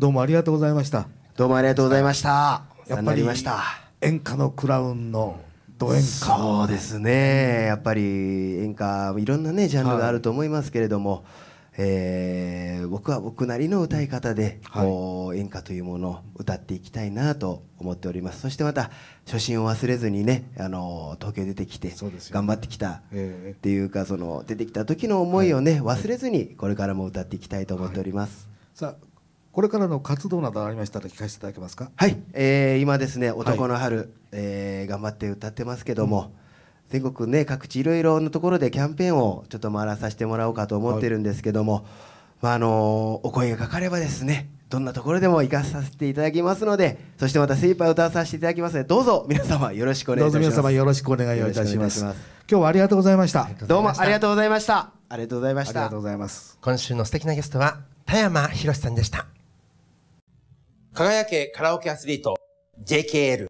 どうもありがとうございましたどうもありがとうございましたやっぱり演歌のクラウンのド演歌そうですねやっぱり演歌いろんなねジャンルがあると思いますけれども、はい、えー、僕は僕なりの歌い方で、はい、演歌というものを歌っていきたいなと思っておりますそしてまた初心を忘れずにねあの東京出てきて頑張ってきたっていうか、えー、その出てきた時の思いをね、はい、忘れずにこれからも歌っていきたいと思っております、さあこれからの活動などありましたら聞かせていただけますかはい、えー、今ですね「男の春」はい、えー、頑張って歌ってますけども、うん、全国ね各地いろいろなところでキャンペーンをちょっと回らさせてもらおうかと思ってるんですけども、はい、まああのお声がかかればですねどんなところでも行かさせていただきますのでそしてまた精一杯歌わさせていただきますのでどうぞ皆様よろしくお願いしますどうぞ皆様よろしくお願いいたします今日はありがとうございましたどうもありがとうございましたありがとうございましたありがとうございます今週の素敵なゲストは田山博さんでした輝けカラオケアスリート JKL